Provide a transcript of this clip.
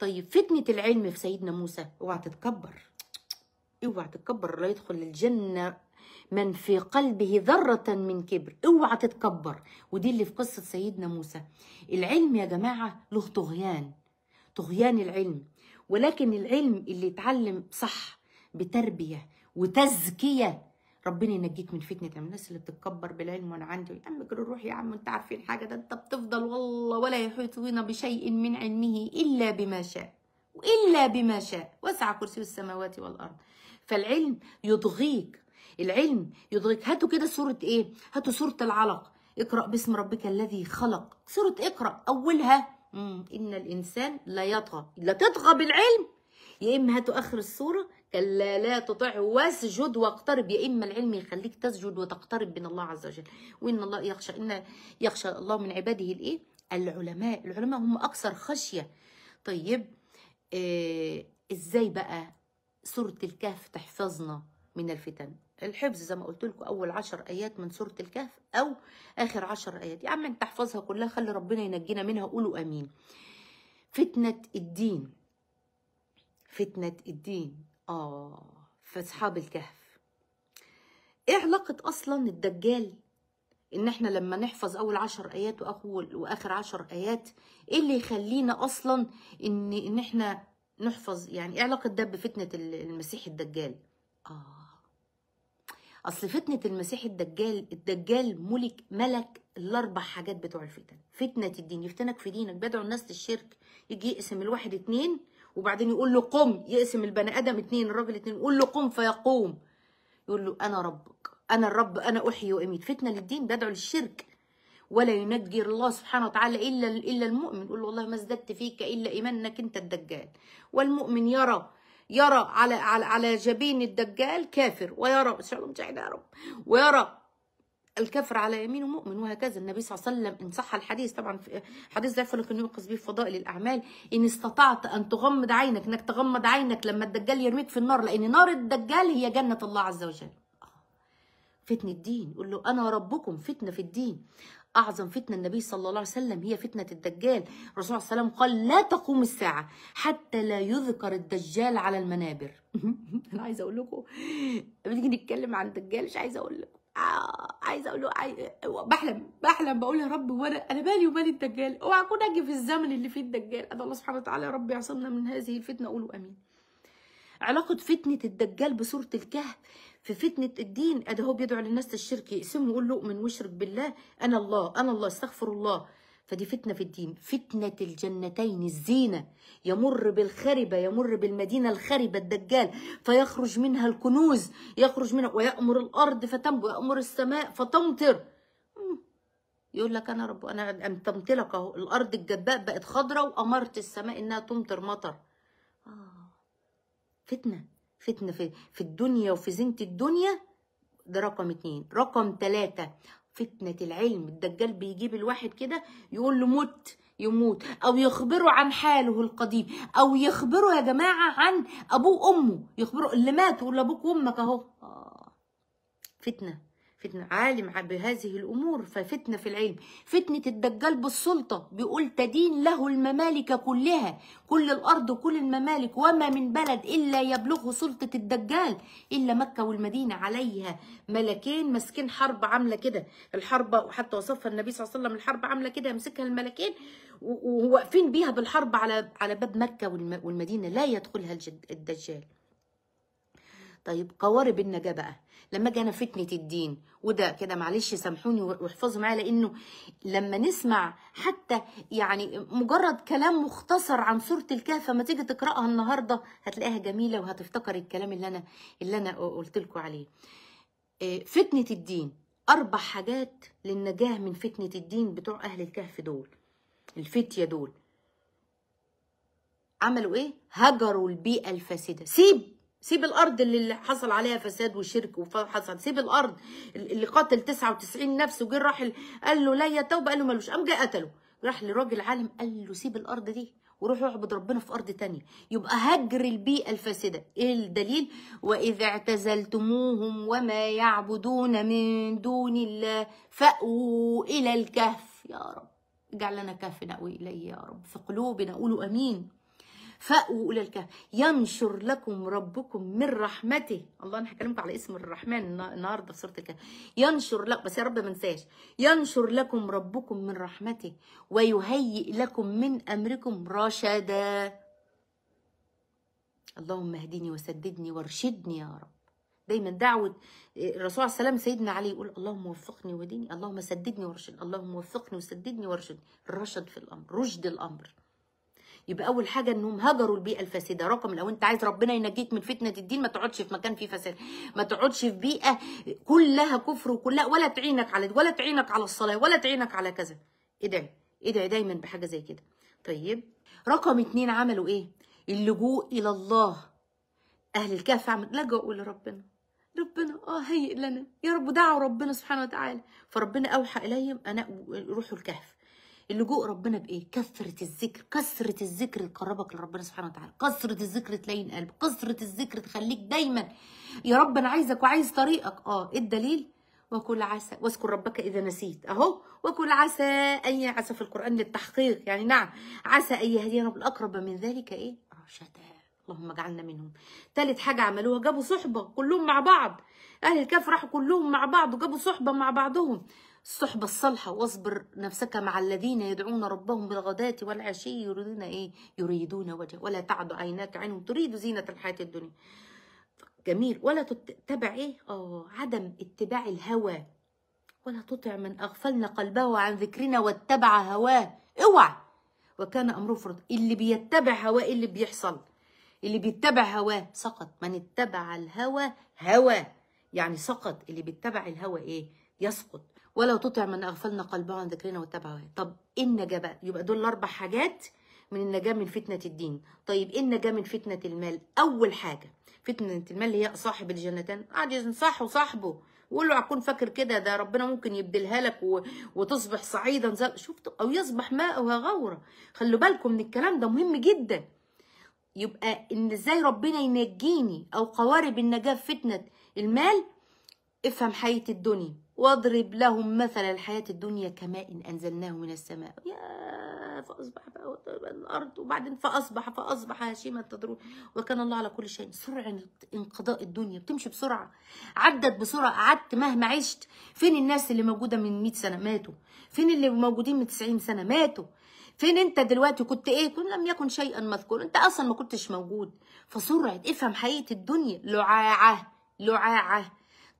طيب فتنة العلم في سيدنا موسى اوعى تتكبر اوعى تتكبر لا يدخل الجنة من في قلبه ذرة من كبر اوعى تتكبر ودي اللي في قصة سيدنا موسى العلم يا جماعة له طغيان طغيان العلم ولكن العلم اللي يتعلم صح بتربية وتزكية ربنا ينجيك من فتنة الناس اللي بتتكبر بالعلم وانا عندي يا عم روح يا عم انت عارفين حاجة ده انت بتفضل والله ولا يحيطون بشيء من علمه إلا إلا بما شاء وإلا بما شاء وسع كرسي السماوات والأرض فالعلم يضغيك العلم يضغيك هاتوا كده سورة إيه هاتوا سورة العلق اقرأ باسم ربك الذي خلق سورة اقرأ أولها إن الإنسان لا يطغى لا تطغى بالعلم يا إما هاتوا آخر السورة كلا لا تطع واسجد واقترب يا إما العلم يخليك تسجد وتقترب من الله عز وجل وإن الله يخشى إن يخشى الله من عباده الإيه العلماء العلماء هم أكثر خشية طيب آه ازاي بقى سورة الكهف تحفظنا من الفتن الحفظ زي ما قلت لكم اول عشر ايات من سورة الكهف او اخر عشر ايات يا عم انت احفظها كلها خلي ربنا ينجينا منها قولوا امين فتنة الدين فتنة الدين اه فاصحاب الكهف ايه علاقة اصلا الدجال ان احنا لما نحفظ اول عشر ايات واول واخر عشر ايات ايه اللي يخلينا اصلا ان ان احنا نحفظ يعني ايه علاقه ده بفتنه المسيح الدجال اه اصل فتنه المسيح الدجال الدجال ملك ملك الاربع حاجات بتوع الفتن فتنه الدين يفتنك في دينك بيدعو الناس للشرك يجي يقسم الواحد اتنين وبعدين يقول له قم يقسم البني ادم اتنين الراجل اتنين يقول له قم فيقوم يقول له انا ربك أنا الرب أنا أحيي وأميت فتنة للدين بدعو للشرك ولا ينجي الله سبحانه وتعالى إلا إلا المؤمن يقول له والله ما ازددت فيك إلا إيمانك أنت الدجال والمؤمن يرى يرى على على على جبين الدجال كافر ويرى يا رب ويرى الكفر على يمينه مؤمن وهكذا النبي صلى الله عليه وسلم ان صح الحديث طبعا حديث ضعيف ولكن ينقذ به فضائل الاعمال ان استطعت ان تغمض عينك انك تغمض عينك لما الدجال يرميك في النار لان نار الدجال هي جنه الله عز وجل فتنة الدين يقول له أنا ربكم فتنة في الدين أعظم فتنة النبي صلى الله عليه وسلم هي فتنة الدجال الرسول صلى الله عليه وسلم قال لا تقوم الساعة حتى لا يذكر الدجال على المنابر أنا عايزة أقول لكم تيجي نتكلم عن الدجال مش عايزة أقول لكم آه عايزه اقول له عاي... بحلم بحلم بقول يا رب وانا انا مالي ومال الدجال اوعى اكون اجي في الزمن اللي فيه الدجال ادعو الله سبحانه وتعالى يا رب يعصمنا من هذه الفتنه قولوا امين علاقه فتنه الدجال بسوره الكهف في فتنة الدين أده هو بيدعو للناس الشرك يقسم يقول له أؤمن واشرك بالله أنا الله أنا الله استغفر الله فدي فتنة في الدين فتنة الجنتين الزينة يمر بالخربة يمر بالمدينة الخربة الدجال فيخرج منها الكنوز يخرج منها ويأمر الأرض فتنبو يأمر السماء فتمطر يقول لك أنا رب أنا أمتمت لك أهو الأرض الجباء بقت خضرة وأمرت السماء إنها تمطر مطر آه. فتنة فتنة في, الدنيا وفي زينة الدنيا ده رقم اتنين رقم تلاتة فتنة العلم الدجال بيجيب الواحد كده يقول له مت يموت او يخبره عن حاله القديم او يخبره يا جماعه عن ابوه وامه يخبره اللي مات ولا ابوك وامك اهو آه. فتنه فتنة عالم بهذه الأمور ففتنة في العلم فتنة الدجال بالسلطة بيقول تدين له الممالك كلها كل الأرض وكل الممالك وما من بلد إلا يبلغه سلطة الدجال إلا مكة والمدينة عليها ملكين ماسكين حرب عاملة كده الحرب وحتى وصفها النبي صلى الله عليه وسلم الحرب عاملة كده يمسكها الملكين وواقفين بيها بالحرب على على باب مكة والمدينة لا يدخلها الدجال طيب قوارب النجاة بقى لما اجي انا فتنه الدين وده كده معلش سامحوني واحفظوا معايا لانه لما نسمع حتى يعني مجرد كلام مختصر عن سوره الكهف لما تيجي تقراها النهارده هتلاقيها جميله وهتفتكر الكلام اللي انا اللي انا قلت لكم عليه آه، فتنه الدين اربع حاجات للنجاه من فتنه الدين بتوع اهل الكهف دول الفتيه دول عملوا ايه هجروا البيئه الفاسده سيب سيب الارض اللي حصل عليها فساد وشرك وحصل سيب الارض اللي قاتل 99 نفس وجه راح قال له لا يا توبه قال له مالوش قام جه قتله راح لراجل عالم قال له سيب الارض دي وروح اعبد ربنا في ارض تانية يبقى هجر البيئه الفاسده ايه الدليل واذا اعتزلتموهم وما يعبدون من دون الله فاووا الى الكهف يا رب اجعل لنا كهف ناوي اليه يا رب في قلوبنا قولوا امين فأووا إلى الكهف ينشر لكم ربكم من رحمته الله أنا هكلمكم على اسم الرحمن النهارده في سورة الكهف ينشر لك بس يا رب ما انساش ينشر لكم ربكم من رحمته ويهيئ لكم من أمركم رشدا اللهم اهدني وسددني وارشدني يا رب دايما دعوة آه، الرسول عليه السلام سيدنا علي يقول اللهم وفقني وديني اللهم سددني وارشدني اللهم وفقني وسددني وارشدني الرشد في الأمر رشد الأمر يبقى اول حاجه انهم هجروا البيئه الفاسده رقم لو انت عايز ربنا ينجيك من فتنه الدين ما تقعدش في مكان فيه فساد ما تقعدش في بيئه كلها كفر وكلها ولا تعينك على ولا تعينك على الصلاه ولا تعينك على كذا ادعي إيه ادعي إيه دايما بحاجه زي كده طيب رقم اتنين عملوا ايه اللجوء الى الله اهل الكهف عملوا لجأوا لربنا ربنا اه هيئ لنا يا رب دعوا ربنا سبحانه وتعالى فربنا اوحى اليهم ان روحوا الكهف اللجوء ربنا بايه كثره الذكر كثره الذكر تقربك لربنا سبحانه وتعالى كثره الذكر تلين قلبك كثره الذكر تخليك دايما يا رب انا عايزك وعايز طريقك اه ايه الدليل وكل عسى واذكر ربك اذا نسيت اهو وكل عسى اي عسى في القران للتحقيق يعني نعم عسى ان يهدينا بالاقرب من ذلك ايه رشدا اللهم اجعلنا منهم ثالث حاجه عملوها جابوا صحبه كلهم مع بعض اهل الكهف راحوا كلهم مع بعض وجابوا صحبه مع بعضهم الصحبة الصالحة واصبر نفسك مع الذين يدعون ربهم بالغداة والعشي يريدون إيه يريدون وجه ولا تعد عيناك عنهم تريد زينة الحياة الدنيا جميل ولا تتبع إيه آه عدم اتباع الهوى ولا تطع من أغفلنا قلبه عن ذكرنا واتبع هواه اوعى وكان أمره فرض اللي بيتبع هواه اللي بيحصل اللي بيتبع هواه سقط من اتبع الهوى هوى يعني سقط اللي بيتبع الهوى ايه يسقط ولو تطع من اغفلنا قلبه عن ذكرنا واتبع هواه طب ايه النجاه بقى يبقى دول اربع حاجات من النجاه من فتنه الدين طيب ايه النجاه من فتنه المال اول حاجه فتنه المال هي صاحب الجنتان قاعد ينصحه صاحبه وقول له هكون فاكر كده ده ربنا ممكن يبدلها لك و... وتصبح صعيدا زل... شفت او يصبح ماء غورا خلوا بالكم من الكلام ده مهم جدا يبقى ان ازاي ربنا ينجيني او قوارب النجاه في فتنه المال افهم حياه الدنيا واضرب لهم مثل الحياة الدنيا كماء إن أنزلناه من السماء يا فأصبح بقى الأرض وبعدين فأصبح فأصبح هشيما تدرون وكان الله على كل شيء سرعة انقضاء الدنيا بتمشي بسرعة عدت بسرعة قعدت مهما عشت فين الناس اللي موجودة من 100 سنة ماتوا فين اللي موجودين من 90 سنة ماتوا فين انت دلوقتي كنت ايه كن لم يكن شيئا مذكور انت اصلا ما كنتش موجود فسرعة افهم حقيقة الدنيا لعاعة لعاعة